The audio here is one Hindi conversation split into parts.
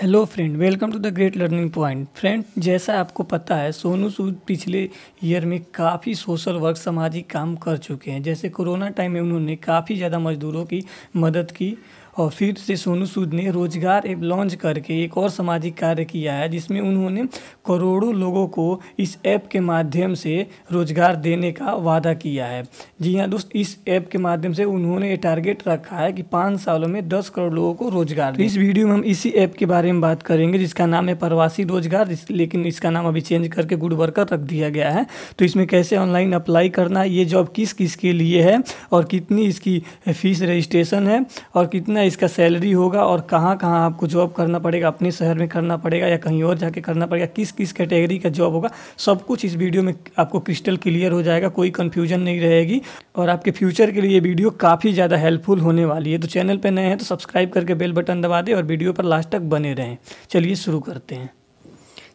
hello friend welcome to the great learning point friend जैसा आपको पता है सोनू सूद पिछले ईयर में काफ़ी सोशल वर्क सामाजिक काम कर चुके हैं जैसे कोरोना टाइम में उन्होंने काफ़ी ज़्यादा मजदूरों की मदद की और फिर से सोनू सूद ने रोजगार ऐप लॉन्च करके एक और सामाजिक कार्य किया है जिसमें उन्होंने करोड़ों लोगों को इस ऐप के माध्यम से रोजगार देने का वादा किया है जी हाँ दोस्त इस ऐप के माध्यम से उन्होंने ये टारगेट रखा है कि पाँच सालों में दस करोड़ लोगों को रोजगार इस वीडियो में हम इसी ऐप के बारे में बात करेंगे जिसका नाम है प्रवासी रोजगार लेकिन इसका नाम अभी चेंज करके गुड वर्कर रख दिया गया है तो इसमें कैसे ऑनलाइन अप्लाई करना है ये जॉब किस किस के लिए है और कितनी इसकी फीस रजिस्ट्रेशन है और कितना कितना इसका सैलरी होगा और कहाँ कहाँ आपको जॉब करना पड़ेगा अपने शहर में करना पड़ेगा या कहीं और जाके करना पड़ेगा किस किस कैटेगरी का जॉब होगा सब कुछ इस वीडियो में आपको क्रिस्टल क्लियर हो जाएगा कोई कन्फ्यूजन नहीं रहेगी और आपके फ्यूचर के लिए वीडियो काफ़ी ज़्यादा हेल्पफुल होने वाली है तो चैनल पर नए हैं तो सब्सक्राइब करके बेल बटन दबा दें और वीडियो पर लास्ट तक बने रहें चलिए शुरू करते हैं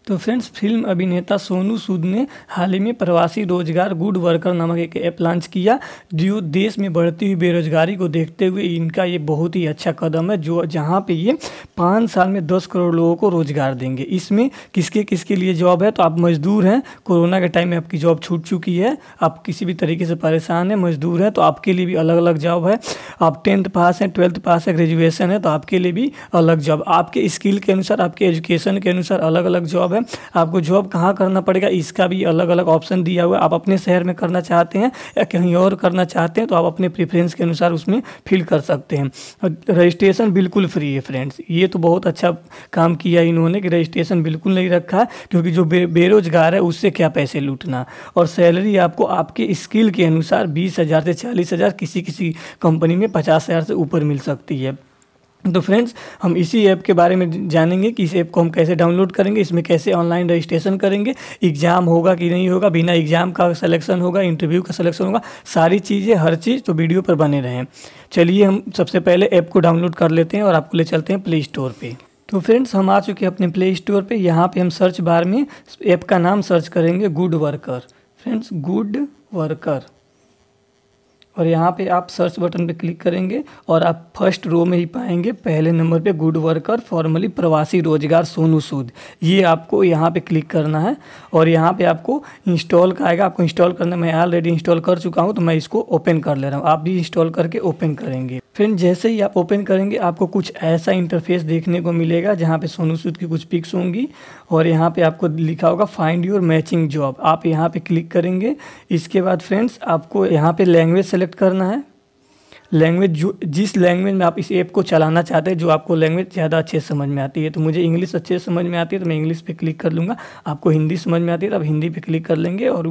तो फ्रेंड्स फिल्म अभिनेता सोनू सूद ने हाल ही में प्रवासी रोजगार गुड वर्कर नामक एक ऐप लॉन्च किया जो देश में बढ़ती हुई बेरोजगारी को देखते हुए इनका ये बहुत ही अच्छा कदम है जो जहाँ पे ये पाँच साल में दस करोड़ लोगों को रोजगार देंगे इसमें किसके किसके लिए जॉब है तो आप मजदूर हैं कोरोना के टाइम में आपकी जॉब छूट चुकी है आप किसी भी तरीके से परेशान हैं मजदूर हैं तो आपके लिए भी अलग अलग जॉब है आप टेंथ पास हैं ट्वेल्थ पास है ग्रेजुएसन है तो आपके लिए भी अलग जॉब आपके स्किल के अनुसार आपके एजुकेशन के अनुसार अलग अलग जॉब है है आपको जॉब कहाँ करना पड़ेगा इसका भी अलग अलग ऑप्शन दिया हुआ है आप अपने शहर में करना चाहते हैं या कहीं और करना चाहते हैं तो आप अपने प्रेफरेंस के अनुसार उसमें फिल कर सकते हैं रजिस्ट्रेशन बिल्कुल फ्री है फ्रेंड्स ये तो बहुत अच्छा काम किया इन्होंने कि रजिस्ट्रेशन बिल्कुल नहीं रखा है क्योंकि जो बे, बेरोजगार है उससे क्या पैसे लूटना और सैलरी आपको आपके स्किल के अनुसार बीस हज़ार से चालीस हज़ार किसी किसी कंपनी में पचास हज़ार से ऊपर मिल सकती है तो फ्रेंड्स हम इसी ऐप के बारे में जानेंगे कि इस ऐप को हम कैसे डाउनलोड करेंगे इसमें कैसे ऑनलाइन रजिस्ट्रेशन करेंगे एग्ज़ाम होगा कि नहीं होगा बिना एग्ज़ाम का सिलेक्शन होगा इंटरव्यू का सिलेक्शन होगा सारी चीज़ें हर चीज़ तो वीडियो पर बने रहें चलिए हम सबसे पहले ऐप को डाउनलोड कर लेते हैं और आपको ले चलते हैं प्ले स्टोर पर तो फ्रेंड्स हम आ चुके हैं अपने प्ले स्टोर पर यहाँ पर हम सर्च बार में ऐप का नाम सर्च करेंगे Good Worker friends Good Worker और यहाँ पे आप सर्च बटन पे क्लिक करेंगे और आप फर्स्ट रो में ही पाएंगे पहले नंबर पे गुड वर्कर फॉर्मली प्रवासी रोजगार सोनू सूद ये आपको यहाँ पे क्लिक करना है और यहाँ पे आपको इंस्टॉल का आएगा आपको इंस्टॉल करना मैं ऑलरेडी इंस्टॉल कर चुका हूँ तो मैं इसको ओपन कर ले रहा हूँ आप भी इंस्टॉल करके ओपन करेंगे फ्रेंड जैसे ही आप ओपन करेंगे आपको कुछ ऐसा इंटरफेस देखने को मिलेगा जहाँ पे सोनू सूद की कुछ पिक्स होंगी और यहाँ पे आपको लिखा होगा फाइंड योर मैचिंग जॉब आप यहाँ पे क्लिक करेंगे इसके बाद फ्रेंड्स आपको यहाँ पे लैंग्वेज सेलेक्ट करना है लैंग्वेज जो जिस लैंग्वेज में आप इस ऐप को चलाना चाहते हैं जो आपको लैंग्वेज ज़्यादा अच्छे समझ में आती है तो मुझे इंग्लिश अच्छे समझ में आती है तो मैं इंग्लिश पे क्लिक कर लूँगा आपको हिंदी समझ में आती है तो आप हिंदी पे क्लिक कर लेंगे और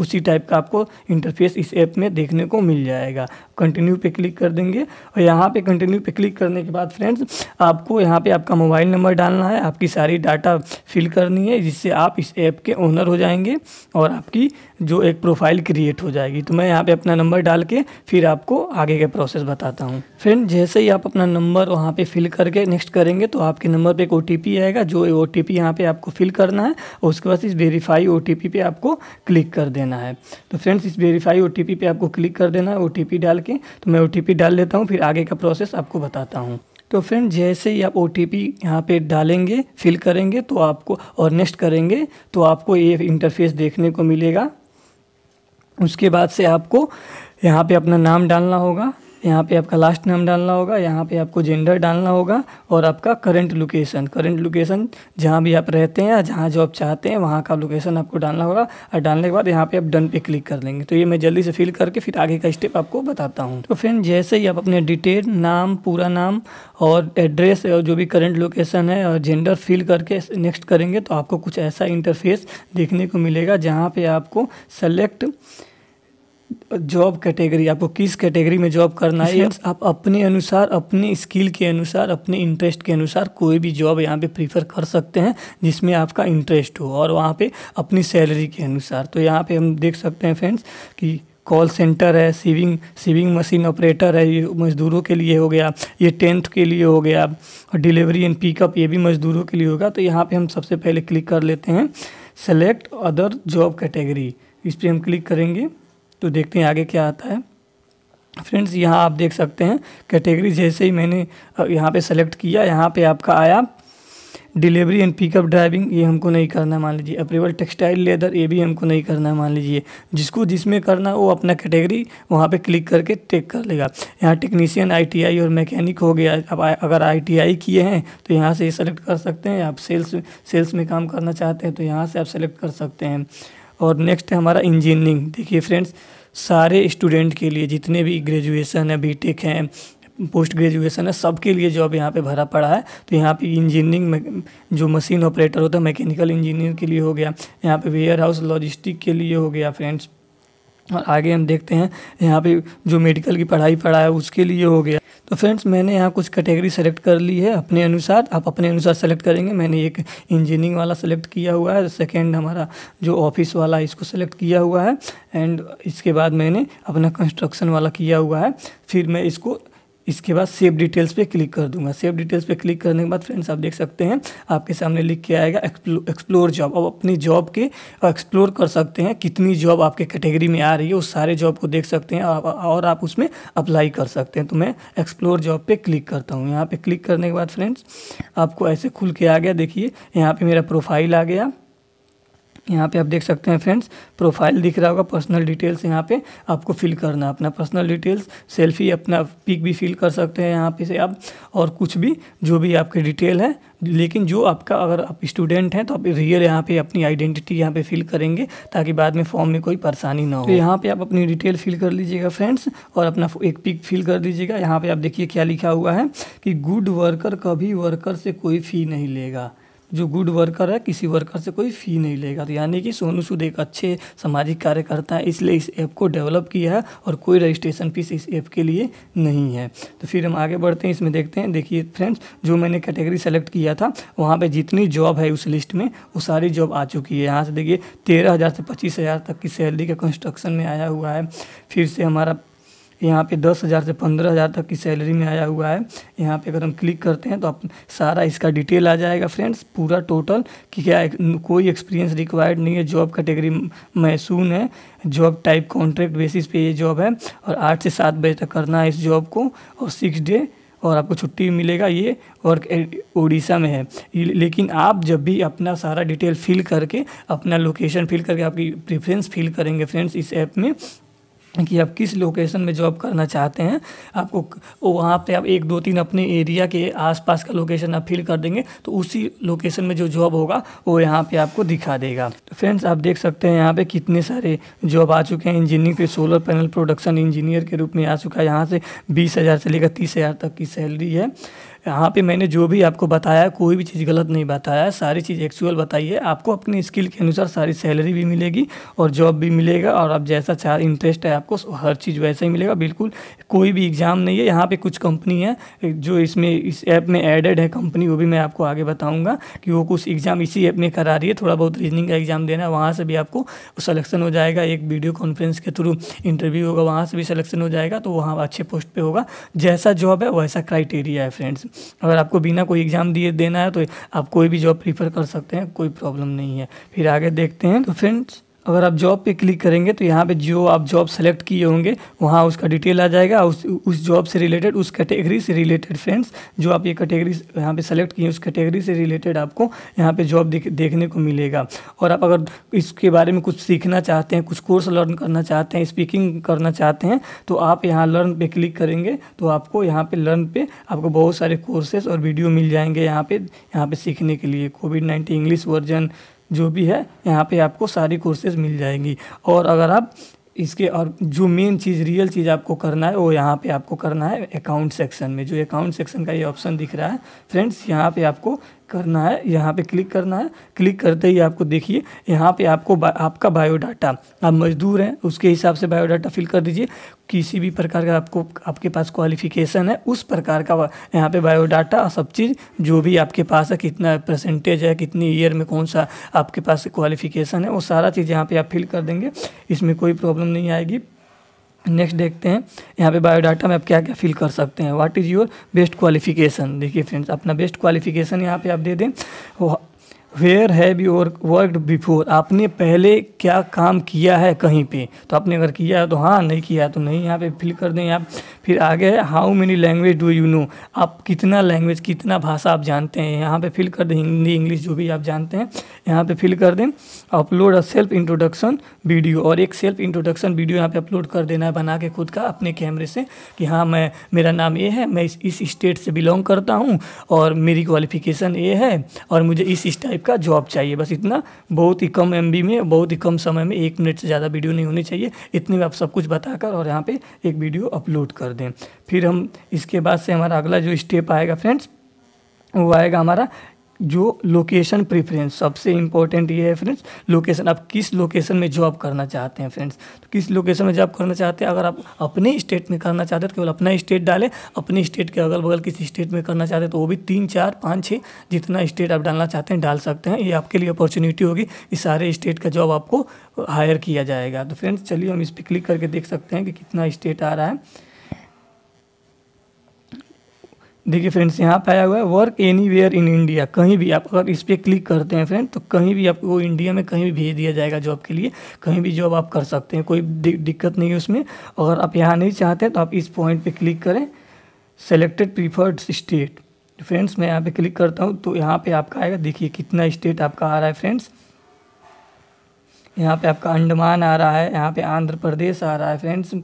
उसी टाइप का आपको इंटरफेस इस ऐप में देखने को मिल जाएगा कंटिन्यू पे क्लिक कर देंगे और यहाँ पर कंटिन्यू पे क्लिक करने के बाद फ्रेंड्स आपको यहाँ पर आपका मोबाइल नंबर डालना है आपकी सारी डाटा फिल करनी है जिससे आप इस ऐप के ओनर हो जाएंगे और आपकी जो एक प्रोफाइल क्रिएट हो जाएगी तो मैं यहाँ पर अपना नंबर डाल के फिर आपको आगे के प्रोसेस बताता हूँ फ्रेंड जैसे ही आप अपना नंबर वहाँ पे फिल करके नेक्स्ट करेंगे तो आपके नंबर पे एक ओ आएगा जो ओ टी पी यहाँ पर आपको फिल करना है और उसके बाद इस वेरीफाई ओ टी पी आपको क्लिक कर देना है तो फ्रेंड्स इस वेरीफाई ओ टी पे आपको क्लिक कर देना है ओ टी डाल के तो मैं ओ टी डाल लेता हूँ फिर आगे का प्रोसेस आपको बताता हूँ तो फ्रेंड जैसे ही आप ओ टी पी यहाँ पर डालेंगे फिल करेंगे तो आपको और नेक्स्ट करेंगे तो आपको ये इंटरफेस देखने को मिलेगा उसके बाद से आपको यहाँ पे अपना नाम डालना होगा यहाँ पे आपका लास्ट नाम डालना होगा यहाँ पे आपको जेंडर डालना होगा और आपका करंट लोकेशन करंट लोकेशन जहाँ भी आप रहते हैं या जहाँ जो आप चाहते हैं वहाँ का लोकेशन आपको डालना होगा और डालने के बाद यहाँ पे आप डन पे क्लिक कर लेंगे तो ये मैं जल्दी से फिल करके फिर आगे का स्टेप आपको बताता हूँ तो फ्रेंड जैसे ही आप अपने डिटेल नाम पूरा नाम और एड्रेस और जो भी करंट लोकेशन है और जेंडर फिल करके नेक्स्ट करेंगे तो आपको कुछ ऐसा इंटरफेस देखने को मिलेगा जहाँ पर आपको सेलेक्ट जॉब कैटेगरी आपको किस कैटेगरी में जॉब करना है आप अपने अनुसार अपने स्किल के अनुसार अपने इंटरेस्ट के अनुसार कोई भी जॉब यहाँ पे प्रीफर कर सकते हैं जिसमें आपका इंटरेस्ट हो और वहाँ पे अपनी सैलरी के अनुसार तो यहाँ पे हम देख सकते हैं फ्रेंड्स कि कॉल सेंटर है सीविंग सीविंग मशीन ऑपरेटर है ये मज़दूरों के लिए हो गया ये टेंथ के लिए हो गया और डिलीवरी एंड पिकअप ये भी मज़दूरों के लिए होगा तो यहाँ पे हम सबसे पहले क्लिक कर लेते हैं सेलेक्ट अदर जॉब कैटेगरी इस पर हम क्लिक करेंगे तो देखते हैं आगे क्या आता है फ्रेंड्स यहाँ आप देख सकते हैं कैटेगरी जैसे ही मैंने यहाँ पे सेलेक्ट किया यहाँ पे आपका आया डिलीवरी एंड पिकअप ड्राइविंग ये हमको नहीं करना मान लीजिए अप्रेवल टेक्सटाइल लेदर ये भी हमको नहीं करना मान लीजिए जिसको जिसमें करना वो अपना कैटेगरी वहाँ पे क्लिक करके टेक कर लेगा यहाँ टेक्नीशियन आईटीआई और मैकेनिक हो गया अब अगर आईटीआई किए हैं तो यहाँ से ये सेलेक्ट कर सकते हैं आप सेल्स सेल्स में काम करना चाहते हैं तो यहाँ से आप सेलेक्ट कर सकते हैं और नेक्स्ट है हमारा इंजीनियरिंग देखिए फ्रेंड्स सारे स्टूडेंट के लिए जितने भी ग्रेजुएशन है बीटेक हैं पोस्ट ग्रेजुएशन है सबके लिए जॉब यहाँ पे भरा पड़ा है तो यहाँ पे इंजीनियरिंग में जो मशीन ऑपरेटर होता है मैकेनिकल इंजीनियर के लिए हो गया यहाँ पे वेयर हाउस लॉजिस्टिक के लिए हो गया फ्रेंड्स और आगे हम देखते हैं यहाँ पे जो मेडिकल की पढ़ाई पढ़ा है उसके लिए हो गया तो फ्रेंड्स मैंने यहाँ कुछ कैटेगरी सेलेक्ट कर ली है अपने अनुसार आप अपने अनुसार सेलेक्ट करेंगे मैंने एक इंजीनियरिंग वाला सेलेक्ट किया हुआ है सेकेंड हमारा जो ऑफिस वाला है इसको सेलेक्ट किया हुआ है एंड इसके बाद मैंने अपना कंस्ट्रक्शन वाला किया हुआ है फिर मैं इसको इसके बाद सेव डिटेल्स पे क्लिक कर दूंगा सेव डिटेल्स पे क्लिक करने के बाद फ्रेंड्स आप देख सकते हैं आपके सामने लिख के आएगा एक्सप्लोर जॉब अब अपनी जॉब के एक्सप्लोर कर सकते हैं कितनी जॉब आपके कैटेगरी में आ रही है उस सारे जॉब को देख सकते हैं और आप उसमें अप्लाई कर सकते हैं तो मैं एक्सप्लोर जॉब पर क्लिक करता हूँ यहाँ पर क्लिक करने के बाद फ्रेंड्स आपको ऐसे खुल के आ गया देखिए यहाँ पर मेरा प्रोफाइल आ गया यहाँ पे आप देख सकते हैं फ्रेंड्स प्रोफाइल दिख रहा होगा पर्सनल डिटेल्स यहाँ पे आपको फिल करना अपना पर्सनल डिटेल्स सेल्फी अपना पिक भी फिल कर सकते हैं यहाँ पे से आप और कुछ भी जो भी आपके डिटेल है लेकिन जो आपका अगर आप स्टूडेंट हैं तो आप रियल यहाँ पे अपनी आइडेंटिटी यहाँ पे फिल करेंगे ताकि बाद में फॉर्म में कोई परेशानी ना हो तो यहाँ पे आप अपनी डिटेल फिल कर लीजिएगा फ्रेंड्स और अपना एक पिक फिल कर दीजिएगा यहाँ पे आप देखिए क्या लिखा हुआ है कि गुड वर्कर कभी वर्कर से कोई फ़ी नहीं लेगा जो गुड वर्कर है किसी वर्कर से कोई फ़ी नहीं लेगा तो यानी कि सोनू सूद एक अच्छे सामाजिक कार्यकर्ता है इसलिए इस ऐप को डेवलप किया है और कोई रजिस्ट्रेशन फीस इस ऐप के लिए नहीं है तो फिर हम आगे बढ़ते हैं इसमें देखते हैं देखिए फ्रेंड्स जो मैंने कैटेगरी सेलेक्ट किया था वहाँ पर जितनी जॉब है उस लिस्ट में वो सारी जॉब आ चुकी है यहाँ से देखिए तेरह से पच्चीस तक की सैलरी का कंस्ट्रक्शन में आया हुआ है फिर से हमारा यहाँ पे दस हज़ार से पंद्रह हज़ार तक की सैलरी में आया हुआ है यहाँ पे अगर हम क्लिक करते हैं तो आप सारा इसका डिटेल आ जाएगा फ्रेंड्स पूरा टोटल कि क्या कोई एक्सपीरियंस रिक्वायर्ड नहीं है जॉब कैटेगरी मैसून है जॉब टाइप कॉन्ट्रैक्ट बेसिस पे ये जॉब है और आठ से सात बजे तक करना है इस जॉब को और सिक्स डे और आपको छुट्टी मिलेगा ये और उड़ीसा में है लेकिन आप जब भी अपना सारा डिटेल फिल करके अपना लोकेशन फिल करके आपकी प्रेफरेंस फिल करेंगे फ्रेंड्स इस ऐप में कि आप किस लोकेशन में जॉब करना चाहते हैं आपको वहाँ पे आप एक दो तीन अपने एरिया के आसपास का लोकेशन आप फिल कर देंगे तो उसी लोकेशन में जो जॉब होगा वो यहाँ पे आपको दिखा देगा तो फ्रेंड्स आप देख सकते हैं यहाँ पे कितने सारे जॉब आ चुके हैं इंजीनियरिंग के सोलर पैनल प्रोडक्शन इंजीनियर के रूप में आ चुका है यहाँ से बीस हज़ार से लेकर तीस हज़ार तक की सैलरी है यहाँ पे मैंने जो भी आपको बताया कोई भी चीज़ गलत नहीं बताया सारी चीज़ एक्चुअल बताइए आपको अपनी स्किल के अनुसार सारी सैलरी भी मिलेगी और जॉब भी मिलेगा और आप जैसा चाह इंटरेस्ट है आपको हर चीज़ वैसा ही मिलेगा बिल्कुल कोई भी एग्ज़ाम नहीं है यहाँ पर कुछ कंपनी है जो इसमें इस ऐप में एडेड है कंपनी वो भी मैं आपको आगे बताऊँगा कि वो कुछ एग्ज़ाम इसी ऐप में करा रही है थोड़ा बहुत रीजनिंग का एग्ज़ाम देना है वहाँ से भी आपको सलेक्शन हो जाएगा एक वीडियो कॉन्फ्रेंस के थ्रू इंटरव्यू होगा वहाँ से भी सलेक्शन हो जाएगा तो वहाँ अच्छे पोस्ट पर होगा जैसा जॉब है वैसा क्राइटेरिया है फ्रेंड्स अगर आपको बिना कोई एग्ज़ाम दिए देना है तो आप कोई भी जॉब प्रीफर कर सकते हैं कोई प्रॉब्लम नहीं है फिर आगे देखते हैं तो फ्रेंड्स अगर आप जॉब पे क्लिक करेंगे तो यहाँ पे जो आप जॉब सेलेक्ट किए होंगे वहाँ उसका डिटेल आ जाएगा उस उस जॉब से रिलेटेड उस कैटेगरी से रिलेटेड फ्रेंड्स जो आप ये कैटेगरी यहाँ पे सेलेक्ट किए उस कैटेगरी से रिलेटेड आपको यहाँ पे जॉब देख, देखने को मिलेगा और आप अगर इसके बारे में कुछ सीखना चाहते हैं कुछ कोर्स लर्न करना चाहते हैं स्पीकिंग करना चाहते हैं तो आप यहाँ लर्न पर क्लिक करेंगे तो आपको यहाँ पर लर्न पर आपको बहुत सारे कोर्सेस और वीडियो मिल जाएंगे यहाँ पर यहाँ पर सीखने के लिए कोविड नाइन्टीन इंग्लिश वर्जन जो भी है यहाँ पे आपको सारी कोर्सेज मिल जाएंगी और अगर आप इसके और जो मेन चीज़ रियल चीज़ आपको करना है वो यहाँ पे आपको करना है अकाउंट सेक्शन में जो अकाउंट सेक्शन का ये ऑप्शन दिख रहा है फ्रेंड्स यहाँ पे आपको करना है यहाँ पे क्लिक करना है क्लिक करते ही आपको देखिए यहाँ पे आपको बा, आपका बायोडाटा आप मजदूर हैं उसके हिसाब से बायोडाटा फिल कर दीजिए किसी भी प्रकार का आपको आपके पास क्वालिफिकेशन है उस प्रकार का यहाँ पे बायोडाटा सब चीज़ जो भी आपके पास है कितना परसेंटेज है कितनी ईयर में कौन सा आपके पास क्वालिफिकेशन है वो सारा चीज़ यहाँ पर आप फिल कर देंगे इसमें कोई प्रॉब्लम नहीं आएगी नेक्स्ट देखते हैं यहाँ पे बायोडाटा में आप क्या क्या फिल कर सकते हैं what is your best qualification देखिए फ्रेंड्स अपना बेस्ट क्वालिफिकेशन यहाँ पे आप दे दें where have you worked before आपने पहले क्या काम किया है कहीं पे तो आपने अगर किया है तो हाँ नहीं किया है तो नहीं यहाँ पे फिल कर दें आप फिर आगे है how many language do you know आप कितना लैंग्वेज कितना भाषा आप जानते हैं यहाँ पे फिल कर दें हिंदी इंग्लिश जो भी आप जानते हैं यहाँ पे फिल कर दें upload a self introduction video और एक सेल्फ इंट्रोडक्शन वीडियो यहाँ पे अपलोड कर देना है बना के खुद का अपने कैमरे से कि हाँ मैं मेरा नाम ये है मैं इस स्टेट से बिलोंग करता हूँ और मेरी क्वालिफिकेशन ये है और मुझे इस टाइप टाइप का जॉब चाहिए बस इतना बहुत ही कम एम में बहुत ही कम समय में एक मिनट से ज़्यादा वीडियो नहीं होनी चाहिए इतने में आप सब कुछ बताकर और यहाँ पे एक वीडियो अपलोड कर दें फिर हम इसके बाद से हमारा अगला जो स्टेप आएगा फ्रेंड्स वो आएगा हमारा जो लोकेशन प्रेफरेंस सबसे इम्पोर्टेंट ये है फ्रेंड्स लोकेशन आप किस लोकेशन में जॉब करना चाहते हैं फ्रेंड्स तो किस लोकेशन में जॉब करना चाहते हैं अगर आप अपने स्टेट में करना चाहते हैं तो केवल अपना स्टेट डालें अपने स्टेट के अगल बगल किस स्टेट में करना चाहते हैं तो वो भी तीन चार पाँच छः जितना स्टेट आप डालना चाहते हैं डाल सकते हैं ये आपके लिए अपॉर्चुनिटी होगी कि सारे स्टेट का जॉब आपको हायर किया जाएगा तो फ्रेंड्स चलिए हम इस पर क्लिक करके देख सकते हैं कि कितना स्टेट आ रहा है देखिए फ्रेंड्स यहाँ पे आया हुआ है work anywhere in India कहीं भी आप अगर इस पर क्लिक करते हैं फ्रेंड तो कहीं भी आपको इंडिया में कहीं भी भेज दिया जाएगा जॉब के लिए कहीं भी जॉब आप कर सकते हैं कोई दिक्कत नहीं है उसमें अगर आप यहाँ नहीं चाहते तो आप इस पॉइंट पर क्लिक करें सेलेक्टेड प्रीफर्ड स्टेट फ्रेंड्स मैं यहाँ पर क्लिक करता हूँ तो यहाँ पर आपका आएगा देखिए कितना स्टेट आपका आ रहा है फ्रेंड्स यहाँ पे आपका अंडमान आ रहा है यहाँ पे आंध्र प्रदेश आ रहा है फ्रेंड्स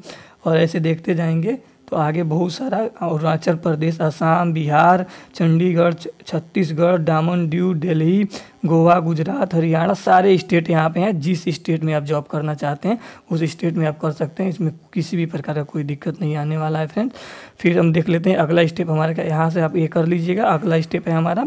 और ऐसे देखते जाएंगे तो आगे बहुत सारा अरुणाचल प्रदेश असम बिहार चंडीगढ़ छत्तीसगढ़ डामन ड्यू दिल्ली गोवा गुजरात हरियाणा सारे स्टेट यहाँ पे हैं जिस स्टेट में आप जॉब करना चाहते हैं उस स्टेट में आप कर सकते हैं इसमें किसी भी प्रकार का कोई दिक्कत नहीं आने वाला है फ्रेंड फिर हम देख लेते हैं अगला स्टेप हमारे यहाँ से आप ये कर लीजिएगा अगला स्टेप है हमारा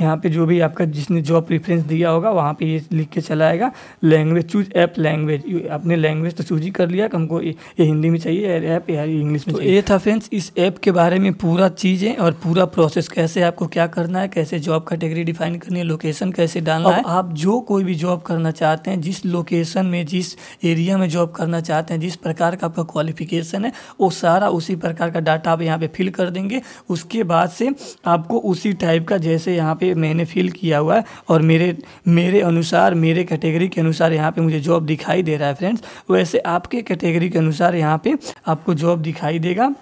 यहाँ पे जो भी आपका जिसने जॉब प्रेफरेंस दिया होगा वहाँ पे ये लिख के चला आएगा लैंग्वेज चूज ऐप लैंग्वेज आपने लैंग्वेज तो चूज ही कर लिया कि हमको ये हिंदी में चाहिए ऐप या इंग्लिश में तो ये था फ्रेंड्स इस ऐप के बारे में पूरा चीज़ें और पूरा प्रोसेस कैसे आपको क्या करना है कैसे जॉब कैटेगरी डिफाइन करनी है लोकेशन कैसे डालना है आप जो कोई भी जॉब करना चाहते हैं जिस लोकेशन में जिस एरिया में जॉब करना चाहते हैं जिस प्रकार का आपका क्वालिफिकेशन है वो सारा उसी प्रकार का डाटा आप यहाँ पर फिल कर देंगे उसके बाद से आपको उसी टाइप का जैसे यहाँ पर पे मैंने फ़ील किया हुआ है और मेरे मेरे अनुसार मेरे कैटेगरी के अनुसार यहाँ पे मुझे जॉब दिखाई दे रहा है फ्रेंड्स वैसे आपके कैटेगरी के अनुसार यहाँ पे आपको जॉब दिखाई देगा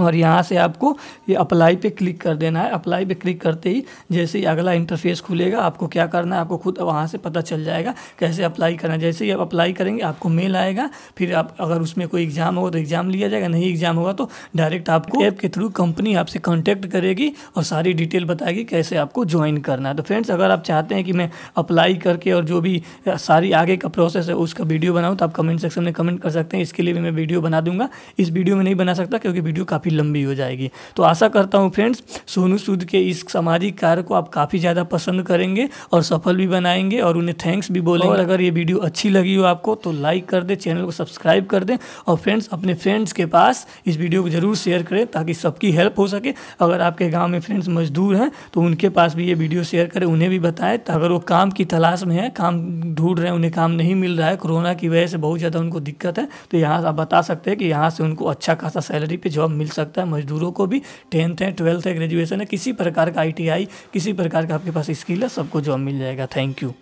और यहाँ से आपको ये अप्लाई पे क्लिक कर देना है अप्लाई पे क्लिक करते ही जैसे ही अगला इंटरफेस खुलेगा आपको क्या करना है आपको खुद वहाँ से पता चल जाएगा कैसे अप्लाई करना है जैसे ही आप अप्लाई करेंगे आपको मेल आएगा फिर आप अगर उसमें कोई एग्ज़ाम होगा तो एग्ज़ाम लिया जाएगा नहीं एग्ज़ाम होगा तो डायरेक्ट आपको ऐप के थ्रू कंपनी आपसे कॉन्टैक्ट करेगी और सारी डिटेल बताएगी कैसे आपको ज्वाइन करना है तो फ्रेंड्स अगर आप चाहते हैं कि मैं अप्लाई करके और जो भी सारी आगे का प्रोसेस है उसका वीडियो बनाऊँ तो आप कमेंट सेक्शन में कमेंट कर सकते हैं इसके लिए भी मैं वीडियो बना दूंगा इस वीडियो में नहीं बना सकता क्योंकि वीडियो काफ़ी काफ़ी लंबी हो जाएगी तो आशा करता हूँ फ्रेंड्स सोनू सूद के इस सामाजिक कार्य को आप काफ़ी ज़्यादा पसंद करेंगे और सफल भी बनाएंगे और उन्हें थैंक्स भी बोलेंगे और अगर ये वीडियो अच्छी लगी हो आपको तो लाइक कर दें चैनल को सब्सक्राइब कर दें और फ्रेंड्स अपने फ्रेंड्स के पास इस वीडियो को ज़रूर शेयर करें ताकि सबकी हेल्प हो सके अगर आपके गाँव में फ्रेंड्स मजदूर हैं तो उनके पास भी ये वीडियो शेयर करें उन्हें भी बताएं अगर वो काम की तलाश में है काम ढूंढ रहे हैं उन्हें काम नहीं मिल रहा है कोरोना की वजह से बहुत ज़्यादा उनको दिक्कत है तो यहाँ आप बता सकते हैं कि यहाँ से उनको अच्छा खासा सैलरी पे जॉब मिल सकता है मजदूरों को भी टेंथ है ट्वेल्थ है ग्रेजुएशन है किसी प्रकार का आई किसी प्रकार का आपके पास स्किल है सबको जॉब मिल जाएगा थैंक यू